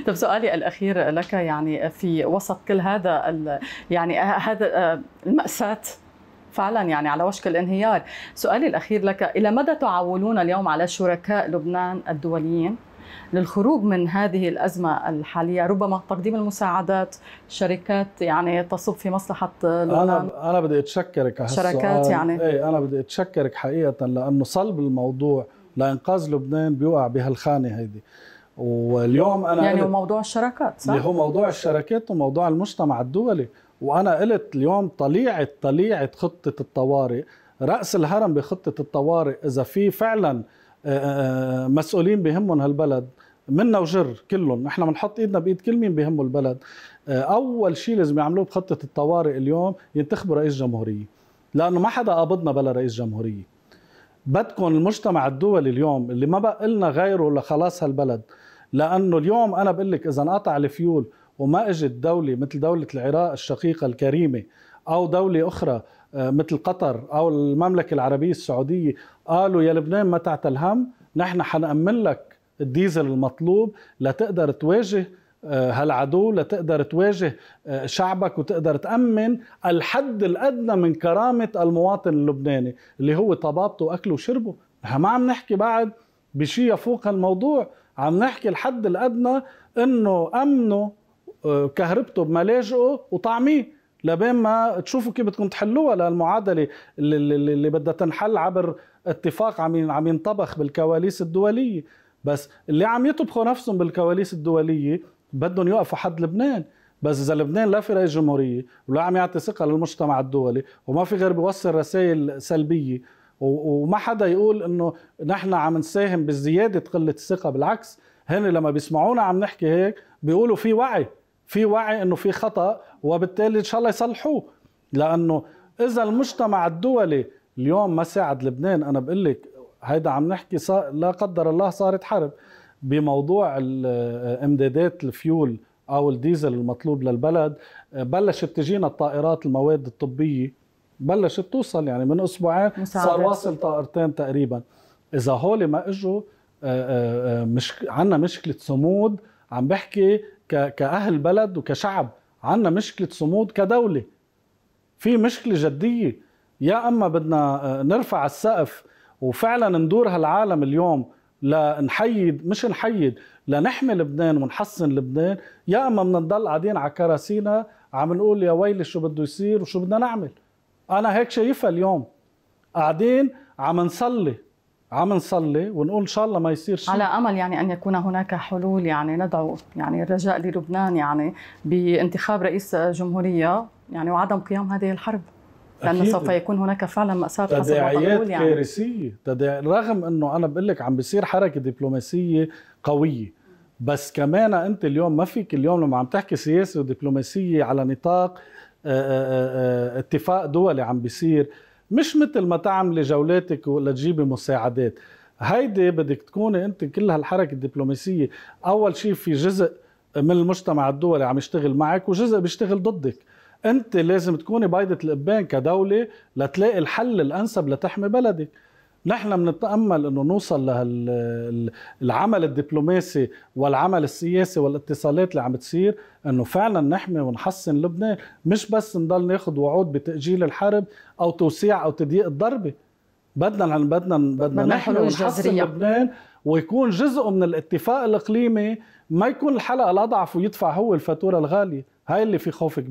طب سؤالي الاخير لك يعني في وسط كل هذا يعني هذا آه، المأساة فعلا يعني على وشك الانهيار سؤالي الأخير لك إلى مدى تعولون اليوم على شركاء لبنان الدوليين للخروج من هذه الأزمة الحالية ربما تقديم المساعدات شركات يعني تصب في مصلحة لبنان أنا, أنا بدي أتشكرك شركات يعني أي أنا بدي أتشكرك حقيقة لأنه صلب الموضوع لإنقاذ لبنان بيوقع بهالخانة هيدي واليوم انا يعني وموضوع الشراكات صح؟ اللي هو موضوع الشراكات وموضوع المجتمع الدولي وانا قلت اليوم طليعه طليعه خطه الطوارئ راس الهرم بخطه الطوارئ اذا في فعلا آه، آه، آه، مسؤولين بهمهم هالبلد منا وجر كلهم نحن بنحط ايدنا بايد كل مين بهمه البلد اول شيء لازم يعملوه بخطه الطوارئ اليوم ينتخبوا رئيس جمهوريه لانه ما حدا قابضنا بلا رئيس جمهوريه بدكم المجتمع الدولي اليوم اللي ما بقى لنا غيره لخلاص هالبلد لانه اليوم انا بقول لك اذا انقطع الفيول وما اجت دوله مثل دوله العراق الشقيقه الكريمه او دوله اخرى آه، مثل قطر او المملكه العربيه السعوديه قالوا يا لبنان ما تعتل هم نحن حنأمن لك الديزل المطلوب لتقدر تواجه آه، هالعدو لتقدر تواجه آه، شعبك وتقدر تأمن الحد الأدنى من كرامة المواطن اللبناني اللي هو طبابته وأكله وشربه ما عم نحكي بعد بشي يفوق هالموضوع عم نحكي الحد الادنى انه امنه آه، كهربته بملاجئه وطعميه لبين ما تشوفوا كيف بدكم تحلوها للمعادله اللي, اللي بدها تنحل عبر اتفاق عم عم ينطبخ بالكواليس الدوليه بس اللي عم يطبخوا نفسهم بالكواليس الدوليه بدهم يوقفوا حد لبنان بس اذا لبنان لا في رئيس جمهوريه ولا عم يعطي ثقه للمجتمع الدولي وما في غير بيوصل رسائل سلبيه وما حدا يقول انه نحن عم نساهم بزياده قله الثقه بالعكس هن لما بيسمعونا عم نحكي هيك بيقولوا في وعي في وعي انه في خطا وبالتالي ان شاء الله يصلحوه لانه اذا المجتمع الدولي اليوم ما ساعد لبنان انا بقول لك هيدا عم نحكي لا قدر الله صارت حرب بموضوع امدادات الفيول او الديزل المطلوب للبلد بلشت تجينا الطائرات المواد الطبيه بلشت توصل يعني من اسبوعين صار واصل طائرتين تقريبا اذا هول ما اجوا آه، آه، آه، مش عندنا مشكله صمود عم بحكي كاهل بلد وكشعب عندنا مشكله صمود كدوله في مشكله جديه يا اما بدنا نرفع السقف وفعلا ندور هالعالم اليوم لنحيد مش نحيد لنحمي لبنان ونحسن لبنان يا اما بدنا نضل قاعدين على كراسينا عم نقول يا ويلي شو بده يصير وشو بدنا نعمل انا هيك شايفها اليوم قاعدين عم نصلي عم نصلي ونقول ان شاء الله ما يصير شيء على امل يعني ان يكون هناك حلول يعني ندعو يعني الرجاء للبنان يعني بانتخاب رئيس جمهوريه يعني وعدم قيام هذه الحرب لانه سوف يكون هناك فعلا ماساه حسب تداعيات يعني. كارثيه تداعي... رغم انه انا بقول لك عم بيصير حركه دبلوماسيه قويه بس كمان انت اليوم ما فيك اليوم لما عم تحكي سياسه ودبلوماسيه على نطاق آه، آه، آه، اتفاق دولي عم بيصير مش مثل ما تعملي جولاتك ولا تجيبي مساعدات هيدي بدك تكوني انت كل هالحركه الدبلوماسيه اول شيء في جزء من المجتمع الدولي عم يشتغل معك وجزء بيشتغل ضدك انت لازم تكوني بيضه الابان كدوله لتلاقي الحل الانسب لتحمي بلدك نحن بنتامل انه نوصل للعمل الدبلوماسي والعمل السياسي والاتصالات اللي عم بتصير انه فعلا نحمي ونحسن لبنان مش بس نضل ناخذ وعود بتاجيل الحرب او توسيع او تضييق الضربه بدنا بدنا بدنا نحمي ونحصن لبنان ويكون جزء من الاتفاق الاقليمي ما يكون الحلقه الاضعف ويدفع هو الفاتوره الغاليه هاي اللي في خوف كبير